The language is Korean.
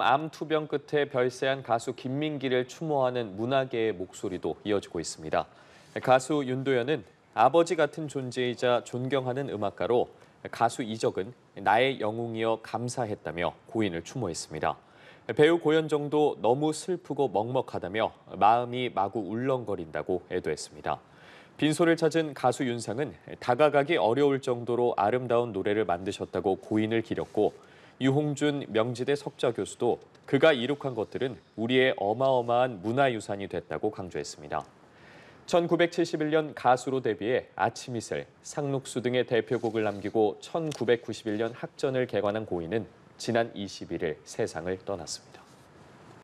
암 투병 끝에 별세한 가수 김민기를 추모하는 문화계의 목소리도 이어지고 있습니다. 가수 윤도현은 아버지 같은 존재이자 존경하는 음악가로 가수 이적은 나의 영웅이여 감사했다며 고인을 추모했습니다. 배우 고현정도 너무 슬프고 먹먹하다며 마음이 마구 울렁거린다고 애도했습니다. 빈소를 찾은 가수 윤상은 다가가기 어려울 정도로 아름다운 노래를 만드셨다고 고인을 기렸고 유홍준 명지대 석좌 교수도 그가 이룩한 것들은 우리의 어마어마한 문화유산이 됐다고 강조했습니다. 1971년 가수로 데뷔해 아침이슬, 상록수 등의 대표곡을 남기고 1991년 학전을 개관한 고인은 지난 21일 세상을 떠났습니다.